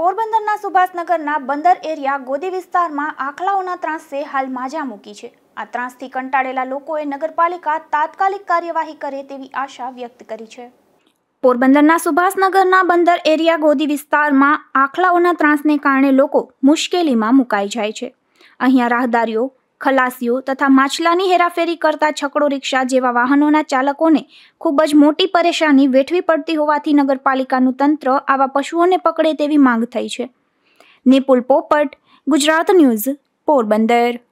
પોરબંદરના સુભાષનગરના બંદર એરિયા ગોદી વિસ્તારમાં આખલાઓના ત્રાસે હાલ માજા મૂકી છે આ ત્રાસથી કંટાળેલા લોકોએ નગરપાલિકા તાત્કાલિક કાર્યવાહી કરે તેવી આશા વ્યક્ત કરી છે પોરબંદરના સુભાષનગરના બંદર એરિયા ગોદી વિસ્તારમાં આખલાઓના ત્રાસને કારણે લોકો મુશ્કેલીમાં મુકાઈ જાય છે અહીંયા રાહદારીઓ ખલાસીઓ તથા માછલાની હેરાફેરી કરતા છકડો રિક્ષા જેવા વાહનોના ચાલકોને ખૂબ જ મોટી પરેશાની વેઠવી પડતી હોવાથી નગરપાલિકાનું તંત્ર આવા પશુઓને પકડે તેવી માંગ થઈ છે નિપુલ પોપટ ગુજરાત ન્યૂઝ પોરબંદર